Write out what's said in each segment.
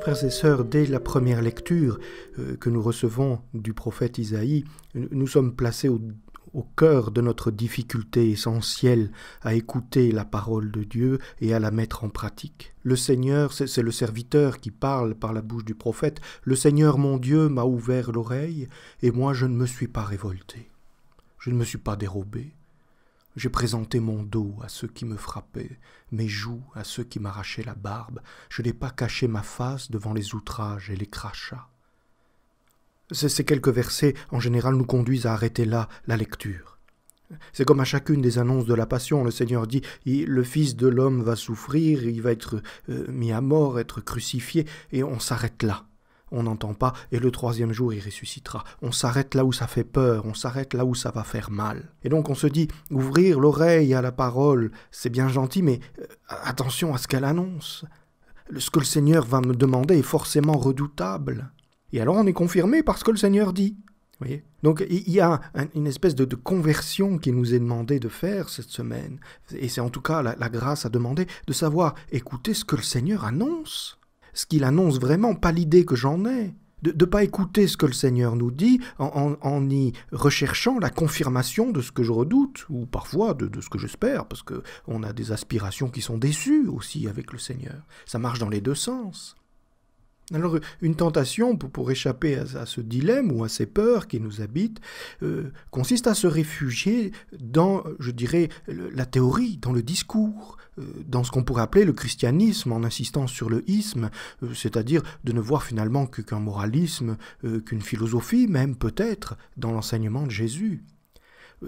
Frères et sœurs, dès la première lecture euh, que nous recevons du prophète Isaïe, nous sommes placés au, au cœur de notre difficulté essentielle à écouter la parole de Dieu et à la mettre en pratique. Le Seigneur, c'est le serviteur qui parle par la bouche du prophète, le Seigneur mon Dieu m'a ouvert l'oreille, et moi je ne me suis pas révolté, je ne me suis pas dérobé, j'ai présenté mon dos à ceux qui me frappaient, mes joues à ceux qui m'arrachaient la barbe, je n'ai pas caché ma face devant les outrages et les crachats. Ces quelques versets, en général, nous conduisent à arrêter là la lecture. C'est comme à chacune des annonces de la Passion, le Seigneur dit Le Fils de l'homme va souffrir, il va être euh, mis à mort, être crucifié, et on s'arrête là on n'entend pas, et le troisième jour il ressuscitera. On s'arrête là où ça fait peur, on s'arrête là où ça va faire mal. Et donc on se dit, ouvrir l'oreille à la parole, c'est bien gentil, mais euh, attention à ce qu'elle annonce. Ce que le Seigneur va me demander est forcément redoutable. Et alors on est confirmé par ce que le Seigneur dit. Donc il y a une espèce de, conversion qui nous est demandé de faire cette semaine. Et c'est en tout cas la, la grâce à demander de savoir écouter ce que le Seigneur annonce ce qu'il annonce vraiment, pas l'idée que j'en ai. De ne pas écouter ce que le Seigneur nous dit en, y recherchant la confirmation de ce que je redoute, ou parfois de ce que j'espère, parce qu'on a des aspirations qui sont déçues aussi avec le Seigneur. Ça marche dans les deux sens. Alors une tentation pour, échapper à, ce dilemme ou à ces peurs qui nous habitent euh, consiste à se réfugier dans, je dirais, la théorie, dans le discours, euh, dans ce qu'on pourrait appeler le christianisme en insistant sur le isme, euh, c'est-à-dire de ne voir finalement qu'un moralisme, qu'une philosophie même peut-être dans l'enseignement de Jésus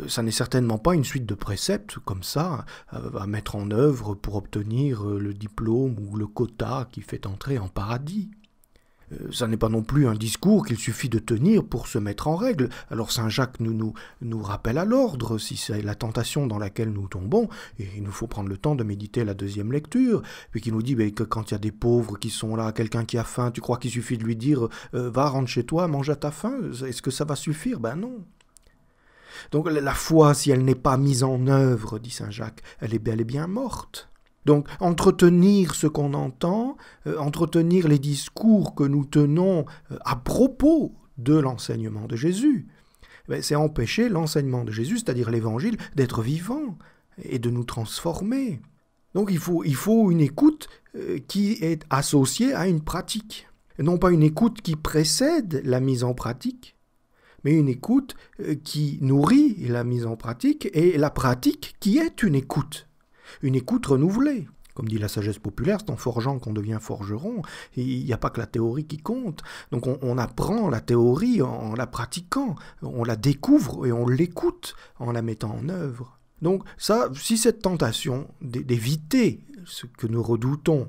ça n'est certainement pas une suite de préceptes comme ça à mettre en œuvre pour obtenir le diplôme ou le quota qui fait entrer en paradis. Euh, ça n'est pas non plus un discours qu'il suffit de tenir pour se mettre en règle. Alors Saint Jacques nous, nous, rappelle à l'ordre si c'est la tentation dans laquelle nous tombons, et il nous faut prendre le temps de méditer la deuxième lecture, puis qui nous dit ben, que quand il y a des pauvres qui sont là, quelqu'un qui a faim, tu crois qu'il suffit de lui dire euh, va rentre chez toi, mange à ta faim, est-ce que ça va suffire Ben non. Donc la foi, si elle n'est pas mise en œuvre, dit Saint Jacques, elle est bel et bien morte. Donc entretenir ce qu'on entend, euh, entretenir les discours que nous tenons euh, à propos de l'enseignement de Jésus, ben, c'est empêcher l'enseignement de Jésus, c'est-à-dire l'évangile, d'être vivant et de nous transformer. Donc il faut, il faut une écoute euh, qui est associée à une pratique. non pas une écoute qui précède la mise en pratique, mais une écoute qui nourrit la mise en pratique et la pratique qui est une écoute une écoute renouvelée. Comme dit la sagesse populaire, c'est en forgeant qu'on devient forgeron. Il n'y a pas que la théorie qui compte. Donc on, apprend la théorie en, la pratiquant, on la découvre et on l'écoute en la mettant en œuvre. Donc ça, si cette tentation d'éviter ce que nous redoutons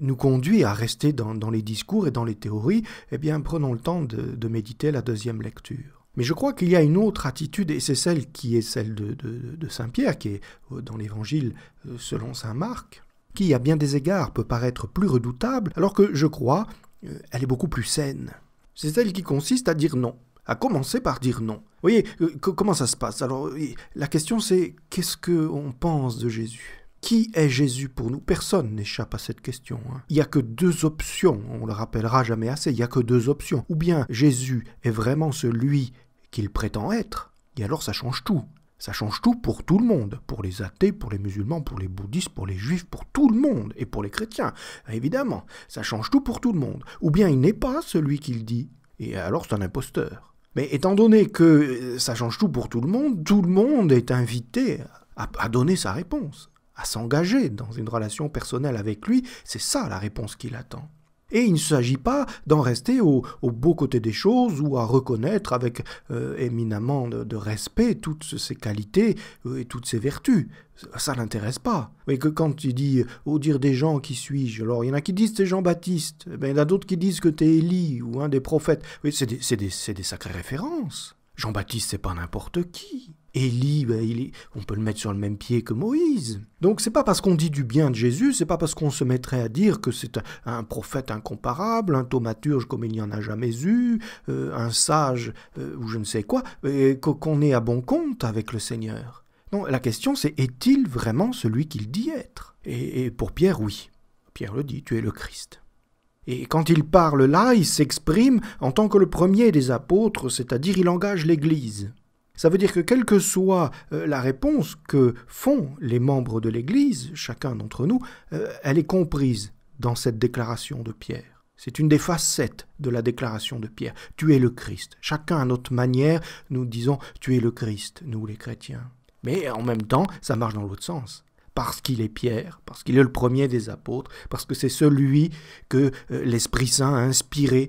nous conduit à rester dans, les discours et dans les théories, eh bien prenons le temps de méditer la deuxième lecture. Mais je crois qu'il y a une autre attitude, et c'est celle qui est celle de, Saint Pierre, qui est euh, dans l'Évangile euh, selon Saint Marc, qui à bien des égards peut paraître plus redoutable, alors que je crois euh, elle est beaucoup plus saine. C'est celle qui consiste à dire non, à commencer par dire non. Vous voyez, comment ça se passe Alors, la question c'est qu'est-ce qu'on pense de Jésus qui est Jésus pour nous Personne n'échappe à cette question. Hein. Il n'y a que deux options, on ne le rappellera jamais assez, il n'y a que deux options. Ou bien Jésus est vraiment celui qu'il prétend être. Et alors ça change tout. Ça change tout pour tout le monde, pour les athées, pour les musulmans, pour les bouddhistes, pour les juifs, pour tout le monde, et pour les chrétiens, évidemment. Ça change tout pour tout le monde. Ou bien il n'est pas celui qu'il dit, et alors c'est un imposteur. Mais étant donné que euh, ça change tout pour tout le monde, tout le monde est invité à, donner sa réponse, à s'engager dans une relation personnelle avec lui, c'est ça la réponse qu'il attend. Et il ne s'agit pas d'en rester au, beau côté des choses ou à reconnaître avec euh, éminemment de, respect toutes ces qualités euh, et toutes ces vertus. Ça l'intéresse pas. Mais que quand tu dis « au dire des gens qui suis-je, alors il y en a qui disent c'est Jean-Baptiste, ben, il y en a d'autres qui disent que es Élie ou un des prophètes. c'est des, sacrées références. Jean-Baptiste, c'est pas n'importe qui. Élie, bah, on peut le mettre sur le même pied que Moïse. Donc c'est pas parce qu'on dit du bien de Jésus, c'est pas parce qu'on se mettrait à dire que c'est un prophète incomparable, un thaumaturge comme il n'y en a jamais eu, euh, un sage euh, ou je ne sais quoi, qu'on est à bon compte avec le Seigneur. Non, la question c'est est-il vraiment celui qu'il dit être et pour Pierre, oui. Pierre le dit, tu es le Christ. Et quand il parle là, il s'exprime en tant que le premier des apôtres, c'est-à-dire il engage l'Église. Ça veut dire que quelle que soit euh, la réponse que font les membres de l'Église, chacun d'entre nous, euh, elle est comprise dans cette déclaration de Pierre. C'est une des facettes de la déclaration de Pierre. Tu es le Christ. Chacun à notre manière, nous disons tu es le Christ, nous les chrétiens. Mais en même temps, ça marche dans l'autre sens. Parce qu'il est Pierre, parce qu'il est le premier des apôtres, parce que c'est celui que euh, l'Esprit Saint a inspiré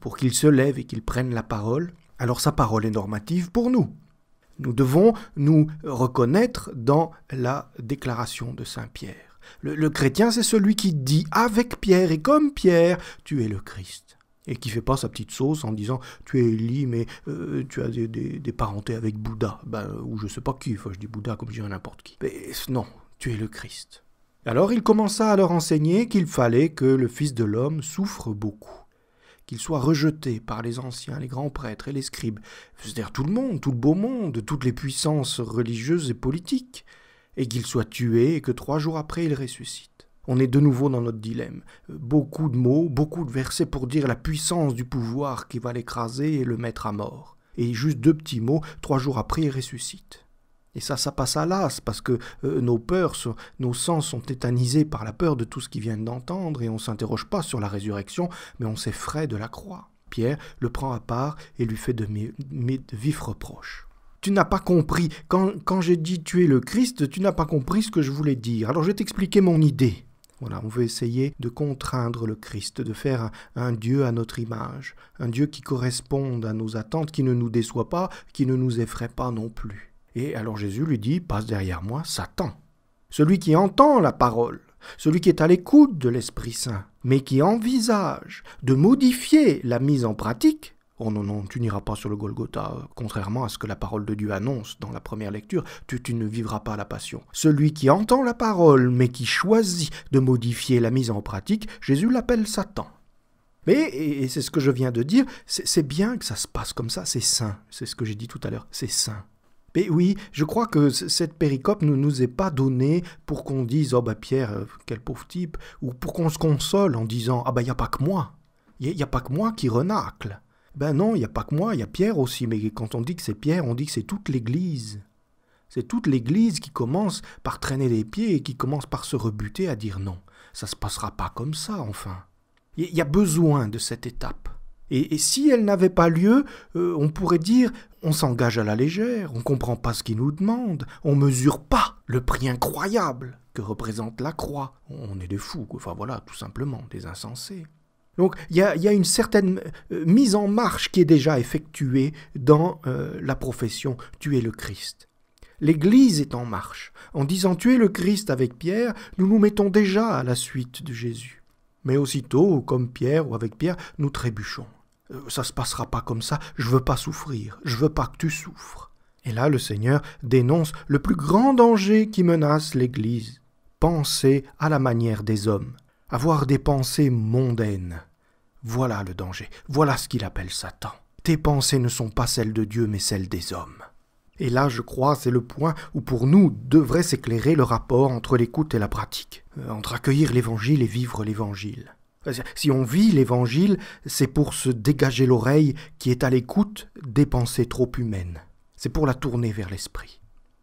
pour qu'il se lève et qu'il prenne la parole, alors sa parole est normative pour nous. Nous devons nous reconnaître dans la déclaration de Saint Pierre. Le, chrétien, c'est celui qui dit avec Pierre et comme Pierre, tu es le Christ. Et qui fait pas sa petite sauce en disant tu es Élie, mais euh, tu as des, parentés avec Bouddha, ben, ou je sais pas qui, je dis Bouddha comme je dis n'importe qui. Mais non, tu es le Christ. Alors il commença à leur enseigner qu'il fallait que le Fils de l'homme souffre beaucoup qu'il soit rejeté par les anciens, les grands prêtres et les scribes, c'est-à-dire tout le monde, tout le beau monde, toutes les puissances religieuses et politiques, et qu'il soit tué et que trois jours après il ressuscite. On est de nouveau dans notre dilemme. Beaucoup de mots, beaucoup de versets pour dire la puissance du pouvoir qui va l'écraser et le mettre à mort. Et juste deux petits mots, trois jours après il ressuscite. Et ça, ça passe à l'as, parce que euh, nos peurs, nos sens sont tétanisés par la peur de tout ce qu'ils viennent d'entendre, et on ne s'interroge pas sur la résurrection, mais on s'effraie de la croix. Pierre le prend à part et lui fait de, vifs reproches. Tu n'as pas compris. Quand, j'ai dit tu es le Christ, tu n'as pas compris ce que je voulais dire. Alors je vais t'expliquer mon idée. Voilà, on veut essayer de contraindre le Christ, de faire un, Dieu à notre image, un Dieu qui corresponde à nos attentes, qui ne nous déçoit pas, qui ne nous effraie pas non plus. Et alors Jésus lui dit, passe derrière moi, Satan. Celui qui entend la parole, celui qui est à l'écoute de l'Esprit Saint, mais qui envisage de modifier la mise en pratique, oh non, non, tu n'iras pas sur le Golgotha, euh, contrairement à ce que la parole de Dieu annonce dans la première lecture, tu, ne vivras pas la passion. Celui qui entend la parole, mais qui choisit de modifier la mise en pratique, Jésus l'appelle Satan. Mais, et c'est ce que je viens de dire, c'est bien que ça se passe comme ça, c'est sain, c'est ce que j'ai dit tout à l'heure, c'est sain. Mais oui, je crois que cette péricope ne nous est pas donnée pour qu'on dise Oh bah Pierre, euh, quel pauvre type, ou pour qu'on se console en disant Ah bah il n'y a pas que moi, il n'y a, pas que moi qui renacle. Ben non, il n'y a pas que moi, il y a Pierre aussi, mais quand on dit que c'est Pierre, on dit que c'est toute l'Église. C'est toute l'Église qui commence par traîner les pieds et qui commence par se rebuter à dire non. Ça se passera pas comme ça, enfin. Il y a besoin de cette étape. Et, si elle n'avait pas lieu, euh, on pourrait dire on s'engage à la légère, on ne comprend pas ce qu'il nous demande, on mesure pas le prix incroyable que représente la croix. On est des fous, enfin voilà, tout simplement, des insensés. Donc il y, a, une certaine euh, mise en marche qui est déjà effectuée dans euh, la profession tuer le Christ. L'Église est en marche. En disant Tu le Christ avec Pierre, nous nous mettons déjà à la suite de Jésus. Mais aussitôt, comme Pierre ou avec Pierre, nous trébuchons. Euh, ça se passera pas comme ça, je veux pas souffrir, je veux pas que tu souffres. Et là, le Seigneur dénonce le plus grand danger qui menace l'Église penser à la manière des hommes, avoir des pensées mondaines. Voilà le danger, voilà ce qu'il appelle Satan. Tes pensées ne sont pas celles de Dieu, mais celles des hommes. Et là, je crois, c'est le point où pour nous devrait s'éclairer le rapport entre l'écoute et la pratique, euh, entre accueillir l'Évangile et vivre l'Évangile. Euh, si on vit l'Évangile, c'est pour se dégager l'oreille qui est à l'écoute des pensées trop humaines. C'est pour la tourner vers l'esprit.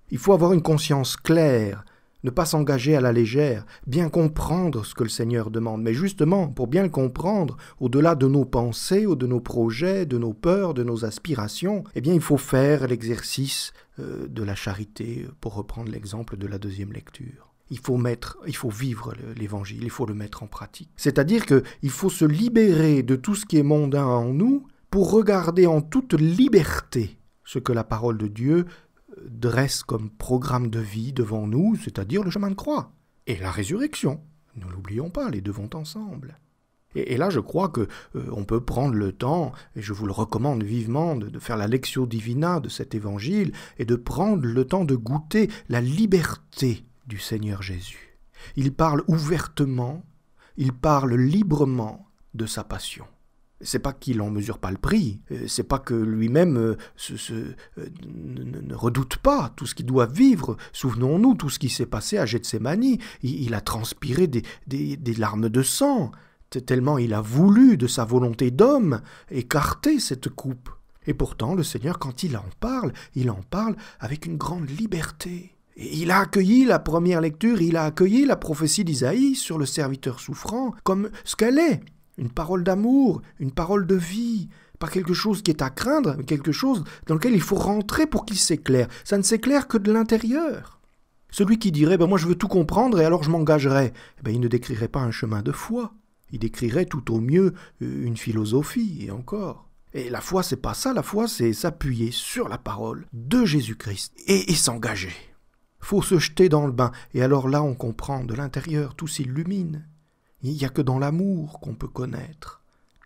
Il faut avoir une conscience claire ne pas s'engager à la légère, bien comprendre ce que le Seigneur demande. Mais justement, pour bien le comprendre, au-delà de nos pensées, ou de nos projets, de nos peurs, de nos aspirations, eh bien, il faut faire l'exercice euh, de la charité, pour reprendre l'exemple de la deuxième lecture. Il faut mettre, il faut vivre l'évangile, il faut le mettre en pratique. C'est-à-dire qu'il faut se libérer de tout ce qui est mondain en nous pour regarder en toute liberté ce que la parole de Dieu dresse comme programme de vie devant nous, c'est-à-dire le chemin de croix et la résurrection. Ne l'oublions pas, les deux vont ensemble. Et, là, je crois que euh, on peut prendre le temps, et je vous le recommande vivement, de, de faire la lectio divina de cet évangile et de prendre le temps de goûter la liberté du Seigneur Jésus. Il parle ouvertement, il parle librement de sa passion. C'est pas qu'il en mesure pas le prix, euh, c'est pas que lui-même euh, se, euh, ne, redoute pas tout ce qu'il doit vivre. Souvenons-nous tout ce qui s'est passé à Gethsemane. Il, a transpiré des, larmes de sang, tellement il a voulu de sa volonté d'homme écarter cette coupe. Et pourtant, le Seigneur, quand il en parle, il en parle avec une grande liberté. Et il a accueilli la première lecture, il a accueilli la prophétie d'Isaïe sur le serviteur souffrant comme ce qu'elle est une parole d'amour, une parole de vie, pas quelque chose qui est à craindre, mais quelque chose dans lequel il faut rentrer pour qu'il s'éclaire. Ça ne s'éclaire que de l'intérieur. Celui qui dirait ben moi je veux tout comprendre et alors je m'engagerai, eh ben, il ne décrirait pas un chemin de foi. Il décrirait tout au mieux euh, une philosophie et encore. Et la foi c'est pas ça, la foi c'est s'appuyer sur la parole de Jésus-Christ et, et s'engager. Faut se jeter dans le bain et alors là on comprend de l'intérieur, tout s'illumine. Il n'y a que dans l'amour qu'on peut connaître.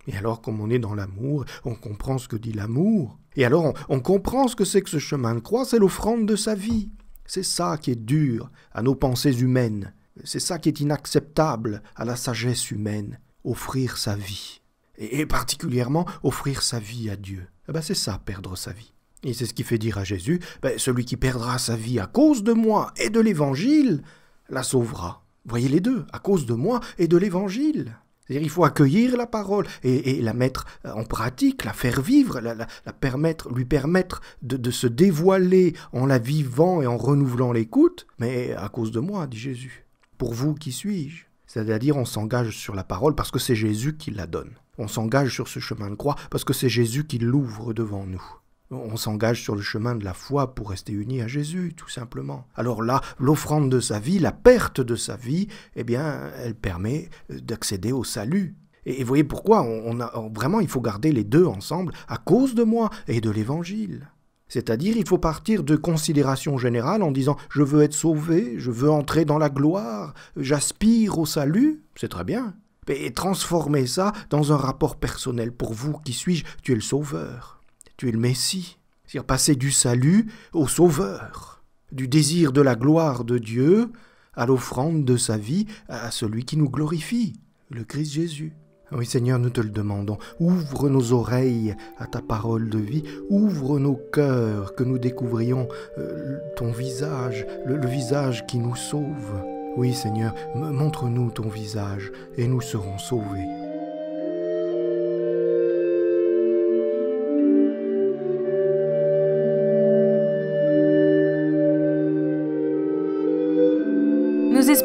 Et alors, comme on est dans l'amour, on comprend ce que dit l'amour. Et alors, on, comprend ce que c'est que ce chemin de croix, c'est l'offrande de sa vie. C'est ça qui est dur à nos pensées humaines. C'est ça qui est inacceptable à la sagesse humaine. Offrir sa vie. Et, particulièrement, offrir sa vie à Dieu. Eh ben, c'est ça, perdre sa vie. Et c'est ce qui fait dire à Jésus, ben, celui qui perdra sa vie à cause de moi et de l'Évangile, la sauvera. Voyez les deux, à cause de moi et de l'Évangile. C'est-à-dire il faut accueillir la parole et, la mettre euh, en pratique, la faire vivre, la, permettre, lui permettre de, de, se dévoiler en la vivant et en renouvelant l'écoute, mais à cause de moi, dit Jésus. Pour vous, qui suis-je C'est-à-dire on s'engage sur la parole parce que c'est Jésus qui la donne. On s'engage sur ce chemin de croix parce que c'est Jésus qui l'ouvre devant nous. On s'engage sur le chemin de la foi pour rester uni à Jésus, tout simplement. Alors là, l'offrande de sa vie, la perte de sa vie, eh bien, elle permet euh, d'accéder au salut. Et vous voyez pourquoi on a, vraiment il faut garder les deux ensemble à cause de moi et de l'Évangile. C'est-à-dire, il faut partir de considérations générales en disant je veux être sauvé, je veux entrer dans la gloire, j'aspire au salut, c'est très bien. Et transformer ça dans un rapport personnel. Pour vous, qui suis-je Tu es le sauveur tu es le Messie, c'est-à-dire passer du salut au Sauveur, du désir de la gloire de Dieu à l'offrande de sa vie à celui qui nous glorifie, le Christ Jésus. Ah oui Seigneur, nous te le demandons. Ouvre nos oreilles à ta parole de vie, ouvre nos cœurs que nous découvrions euh, ton visage, le visage qui nous sauve. Oui Seigneur, montre-nous ton visage et nous serons sauvés.